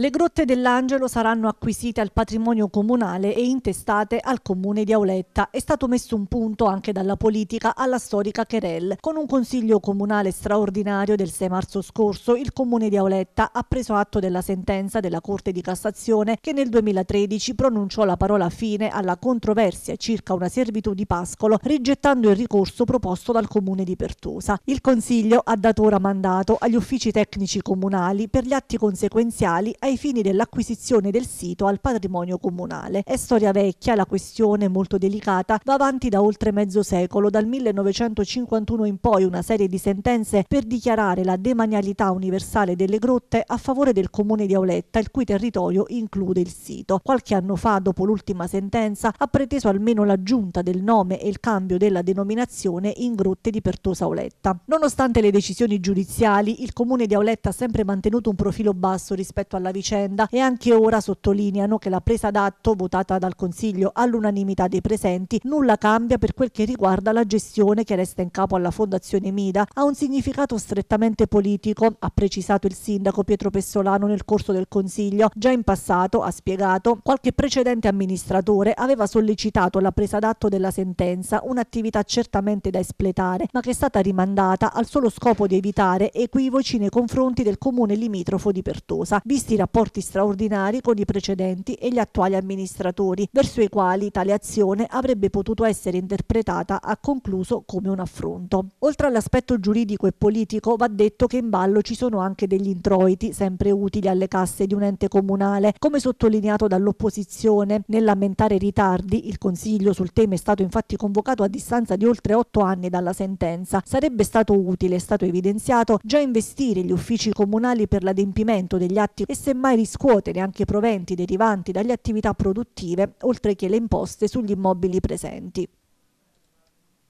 Le grotte dell'Angelo saranno acquisite al patrimonio comunale e intestate al comune di Auletta. È stato messo un punto anche dalla politica alla storica Cherel. Con un consiglio comunale straordinario del 6 marzo scorso, il comune di Auletta ha preso atto della sentenza della Corte di Cassazione che nel 2013 pronunciò la parola fine alla controversia circa una servitù di Pascolo, rigettando il ricorso proposto dal comune di Pertosa. Il consiglio ha dato ora mandato agli uffici tecnici comunali per gli atti conseguenziali ai ai fini dell'acquisizione del sito al patrimonio comunale. È storia vecchia, la questione molto delicata va avanti da oltre mezzo secolo, dal 1951 in poi una serie di sentenze per dichiarare la demanialità universale delle grotte a favore del comune di Auletta, il cui territorio include il sito. Qualche anno fa, dopo l'ultima sentenza, ha preteso almeno l'aggiunta del nome e il cambio della denominazione in grotte di Pertosa Auletta. Nonostante le decisioni giudiziali, il comune di Auletta ha sempre mantenuto un profilo basso rispetto alla vita vicenda e anche ora sottolineano che la presa d'atto votata dal Consiglio all'unanimità dei presenti nulla cambia per quel che riguarda la gestione che resta in capo alla Fondazione Mida ha un significato strettamente politico, ha precisato il sindaco Pietro Pessolano nel corso del Consiglio. Già in passato, ha spiegato, qualche precedente amministratore aveva sollecitato la presa d'atto della sentenza, un'attività certamente da espletare, ma che è stata rimandata al solo scopo di evitare equivoci nei confronti del comune limitrofo di Pertosa, visti i rapporti rapporti straordinari con i precedenti e gli attuali amministratori, verso i quali tale azione avrebbe potuto essere interpretata a concluso come un affronto. Oltre all'aspetto giuridico e politico, va detto che in ballo ci sono anche degli introiti, sempre utili alle casse di un ente comunale. Come sottolineato dall'opposizione, nel lamentare ritardi, il Consiglio sul tema è stato infatti convocato a distanza di oltre otto anni dalla sentenza. Sarebbe stato utile, è stato evidenziato, già investire gli uffici comunali per l'adempimento degli atti e semmai riscuotere anche i proventi derivanti dalle attività produttive, oltre che le imposte sugli immobili presenti.